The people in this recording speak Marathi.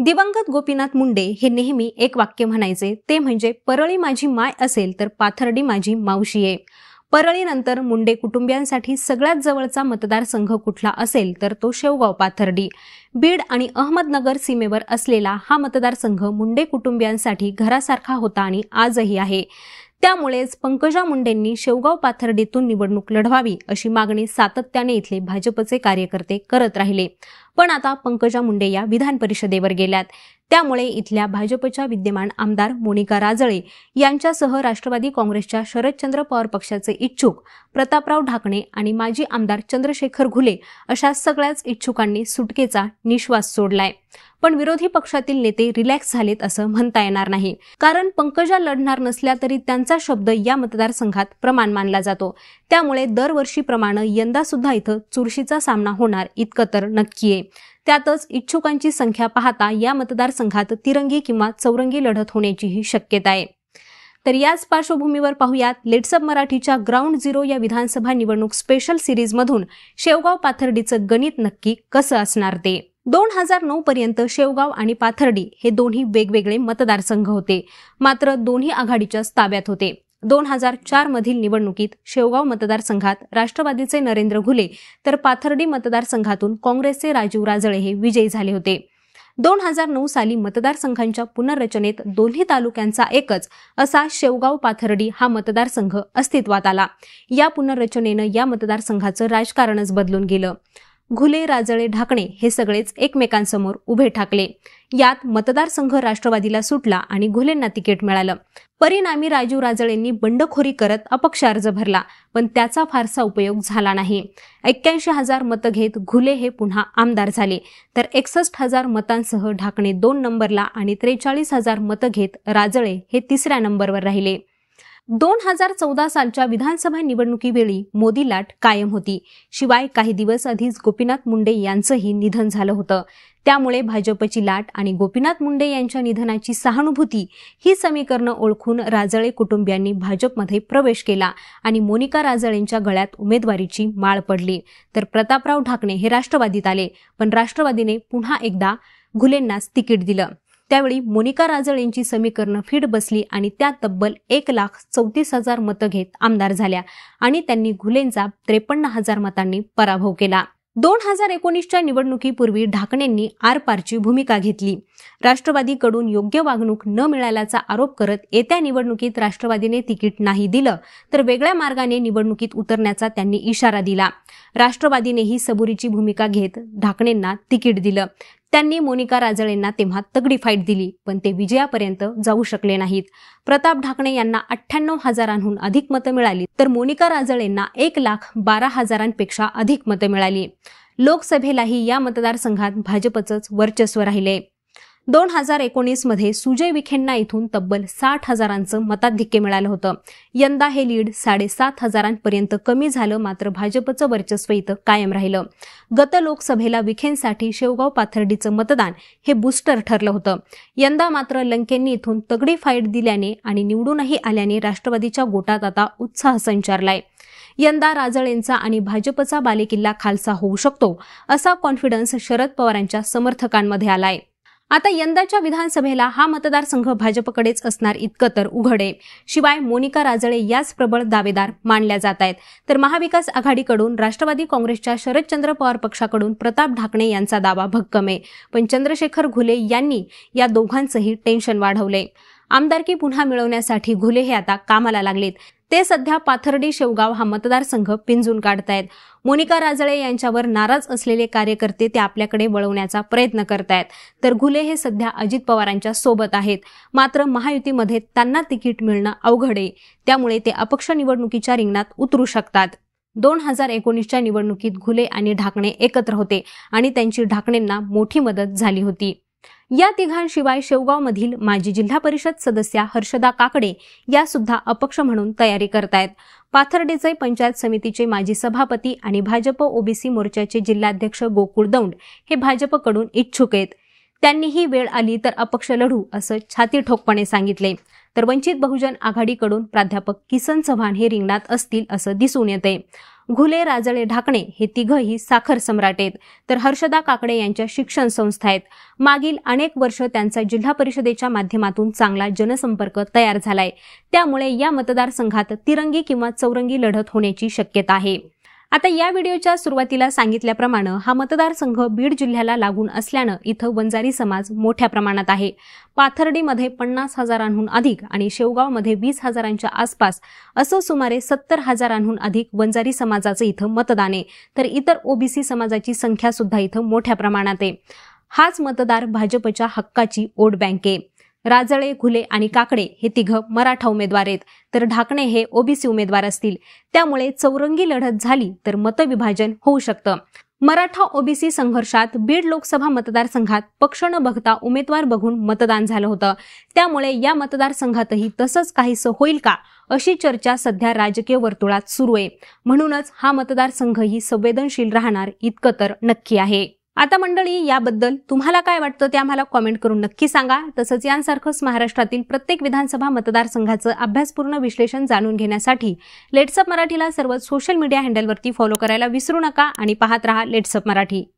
दिवंगत गोपीनाथ मुंडे हे नेहमी एक वाक्य म्हणायचे ते म्हणजे परळी माझी माय असेल तर पाथर्डी माझी मावशी आहे परळीनंतर मुंडे कुटुंबियांसाठी सगळ्यात जवळचा मतदारसंघ कुठला असेल तर तो शेवगाव पाथर्डी बीड आणि अहमदनगर सीमेवर असलेला हा मतदारसंघ मुंडे कुटुंबियांसाठी घरासारखा होता आणि आजही आहे त्यामुळेच पंकजा मुंडेंनी शेवगाव पाथर्डीतून निवडणूक लढवावी अशी मागणी सातत्याने इथले भाजपचे कार्यकर्ते करत राहिले पण आता पंकजा मुंडे या विधान परिषदेवर गेल्यात त्यामुळे इथल्या भाजपच्या विद्यमान आमदार मोनिका राजळे यांच्यासह राष्ट्रवादी काँग्रेसच्या शरदचंद्र पवार पक्षाचे इच्छुक प्रतापराव ढाकणे आणि माजी आमदार चंद्रशेखर घुले अशा सगळ्याच इच्छुकांनी सुटकेचा निश्वास सोडलाय पण विरोधी पक्षातील नेते रिलॅक्स झालेत असं म्हणता येणार नाही कारण पंकजा लढणार नसल्या तरी त्यांचा शब्द या मतदारसंघात प्रमाण मानला जातो त्यामुळे दरवर्षी दरवर्षीप्रमाणे यंदा सुद्धा इथं चुरशीचा सामना होणार इतकं तर नक्की आहे त्यातच इच्छुकांची संख्या पाहता या मतदारसंघात तिरंगी किंवा चौरंगी लढत होण्याचीही शक्यता आहे तर याच पार्श्वभूमीवर पाहूयात लेट्सअप मराठीच्या ग्राउंड झिरो या विधानसभा निवडणूक स्पेशल सिरीजमधून शेवगाव पाथर्डीचं गणित नक्की कसं असणार ते दोन हजार नऊ पर्यंत शेवगाव आणि पाथर्डी हे दोन्ही वेगवेगळे मतदारसंघ होते मात्र दोन्ही आघाडीच्याच ताब्यात होते दोन हजार चार मधील निवडणुकीत शेवगाव मतदारसंघात राष्ट्रवादीचे नरेंद्र घुले तर पाथर्डी मतदारसंघातून काँग्रेसचे राजीव राजळे हे विजयी झाले होते दोन हजार नऊ साली मतदारसंघांच्या पुनर्रचनेत दोन्ही तालुक्यांचा एकच असा शेवगाव पाथर्डी हा मतदारसंघ अस्तित्वात आला या पुनर्रचनेनं या मतदारसंघाचं राजकारणच बदलून गेलं घुले राजळे ढाकणे हे सगळेच एकमेकांसमोर उभे ठाकले यात मतदारसंघ राष्ट्रवादीला सुटला आणि घुलेंना तिकीट मिळालं परिणामी राजू राजळेंनी बंडखोरी करत अपक्ष अर्ज भरला पण त्याचा फारसा उपयोग झाला नाही एक्क्याऐंशी हजार मतं घेत घुले हे पुन्हा आमदार झाले तर एकसष्ट हजार मतांसह ढाकणे दोन नंबरला आणि त्रेचाळीस हजार मतं घेत राजळे हे तिसऱ्या नंबरवर राहिले दोन हजार चौदा सालच्या विधानसभा निवडणुकीवेळी मोदी लाट कायम होती शिवाय काही दिवस आधीच गोपीनाथ मुंडे यांचंही निधन झालं होतं त्यामुळे भाजपची लाट आणि गोपीनाथ मुंडे यांच्या निधनाची सहानुभूती ही समीकरणं ओळखून राजळे कुटुंबियांनी भाजपमध्ये प्रवेश केला आणि मोनिका राजळेंच्या गळ्यात उमेदवारीची माळ पडली तर प्रतापराव ढाकणे हे राष्ट्रवादीत आले पण राष्ट्रवादीने पुन्हा एकदा घुलेंनाच तिकीट दिलं त्यावेळी मोनिका राजळ यांची समीकरणं फिट बसली आणि त्या तब्बल एक लाख चौतीस हजार मतं घेत आमदार झाल्या आणि त्यांनी घुलेंचा त्रेपन्न हजार मतांनी पराभव केला दोन हजार एकोणीसच्या निवडणुकीपूर्वी ढाकणेंनी आरपारची भूमिका घेतली राष्ट्रवादीकडून योग्य वागणूक न मिळाल्याचा आरोप करत येत्या निवडणुकीत राष्ट्रवादीने तिकीट नाही दिलं तर वेगळ्या मार्गाने निवडणुकीत उतरण्याचा त्यांनी इशारा दिला राष्ट्रवादीनेही सबुरीची भूमिका घेत ढाकणेंना तिकीट दिलं त्यांनी मोनिका राजळेंना तेव्हा तगडी फाईट दिली पण ते विजयापर्यंत जाऊ शकले नाहीत प्रताप ढाकणे यांना अठ्ठ्याण्णव हजारांहून अधिक मतं मिळाली तर मोनिका राजळेंना एक लाख बारा हजारांपेक्षा अधिक मतं मिळाली लोकसभेलाही या मतदारसंघात भाजपचंच वर्चस्व राहिले दोन हजार एकोणीसमध्ये सुजय विखेंना इथून तब्बल साठ हजारांचं मताधिक्य मिळालं होतं यंदा हे लीड साडेसात हजारांपर्यंत कमी झालं मात्र भाजपचं वर्चस्व इथं कायम राहिलं गत लोकसभेला विखेंसाठी शेवगाव पाथर्डीचं मतदान हे बुस्टर ठरलं होतं यंदा मात्र लंकेंनी इथून तगडी फाईट दिल्याने आणि निवडूनही आल्याने राष्ट्रवादीच्या गोटात आता उत्साह संचारलाय यंदा राजळेंचा आणि भाजपचा बालेकिल्ला खालसा होऊ शकतो असा कॉन्फिडन्स शरद पवारांच्या समर्थकांमध्ये आलाय आता यंदाच्या विधानसभेला हा मतदारसंघ भाजपकडेच असणार इतकं तर उघडे शिवाय मोनिका राजळे याच प्रबळ दावेदार मानल्या जात आहेत तर महाविकास आघाडीकडून राष्ट्रवादी काँग्रेसच्या शरदचंद्र पवार पक्षाकडून प्रताप ढाकणे यांचा दावा भक्कम आहे पण चंद्रशेखर घुले यांनी या दोघांचंही टेन्शन वाढवले आमदारकी पुन्हा मिळवण्यासाठी घुले हे आता कामाला लागलेत ते सध्या पाथर्डी शेवगाव हा मतदारसंघ पिंजून काढतायत मोनिका राजळे यांच्यावर नाराज असलेले कार्यकर्ते ते आपल्याकडे वळवण्याचा प्रयत्न आहेत तर घुले हे सध्या अजित पवारांच्या सोबत आहेत मात्र महायुतीमध्ये त्यांना तिकीट मिळणं अवघड आहे त्यामुळे ते अपक्ष निवडणुकीच्या रिंगणात उतरू शकतात दोन हजार एकोणीसच्या निवडणुकीत घुले आणि ढाकणे एकत्र होते आणि त्यांची ढाकणेंना मोठी मदत झाली होती या तिघांशिवाय शेवगावमधील माजी जिल्हा परिषद सदस्या हर्षदा काकडे या सुद्धा अपक्ष म्हणून तयारी करतायत पाथर्डेचे पंचायत समितीचे माजी सभापती आणि भाजप ओबीसी मोर्चाचे जिल्हाध्यक्ष गोकुळ दौंड हे भाजपकडून इच्छुक आहेत त्यांनीही वेळ आली तर अपक्ष लढू असं छाती ठोकपणे सांगितले तर वंचित बहुजन आघाडीकडून प्राध्यापक किसन चव्हाण हे रिंगणात असतील असं दिसून येते घुले राजळे ढाकणे हे तिघही साखर सम्राट आहेत तर हर्षदा काकडे यांच्या शिक्षण संस्था आहेत मागील अनेक वर्ष त्यांचा जिल्हा परिषदेच्या माध्यमातून चांगला जनसंपर्क तयार झालाय त्यामुळे या मतदारसंघात तिरंगी किंवा चौरंगी लढत होण्याची शक्यता आहे आता या व्हिडिओच्या सुरुवातीला सांगितल्याप्रमाणे हा मतदारसंघ बीड जिल्ह्याला लागून असल्यानं इथं वंजारी समाज मोठ्या प्रमाणात आहे पाथर्डीमध्ये पन्नास हजारांहून अधिक आणि शेवगावमध्ये वीस हजारांच्या आसपास असं सुमारे सत्तर हजारांहून अधिक वंजारी समाजाचं इथं मतदान आहे तर इतर ओबीसी समाजाची संख्या सुद्धा इथं मोठ्या प्रमाणात आहे हाच मतदार भाजपच्या हक्काची वोट बँक आहे राजळे घुले आणि काकडे हे तिघं मराठा उमेदवार आहेत तर ढाकणे हे ओबीसी उमेदवार असतील त्यामुळे चौरंगी लढत झाली तर मतविभाजन होऊ शकतं मराठा ओबीसी संघर्षात बीड लोकसभा मतदारसंघात पक्ष न बघता उमेदवार बघून मतदान झालं होतं त्यामुळे या मतदारसंघातही तसंच काहीसं होईल का अशी चर्चा सध्या राजकीय वर्तुळात सुरू आहे म्हणूनच हा मतदारसंघही संवेदनशील राहणार इतकं तर नक्की आहे आता मंडळी याबद्दल तुम्हाला काय वाटतं ते आम्हाला कॉमेंट करून नक्की सांगा तसंच यांसारखंच महाराष्ट्रातील प्रत्येक विधानसभा मतदारसंघाचं अभ्यासपूर्ण विश्लेषण जाणून घेण्यासाठी लेट्सअप मराठीला सर्व सोशल मीडिया हँडलवरती फॉलो करायला विसरू नका आणि पाहत रहा लेट्सअप मराठी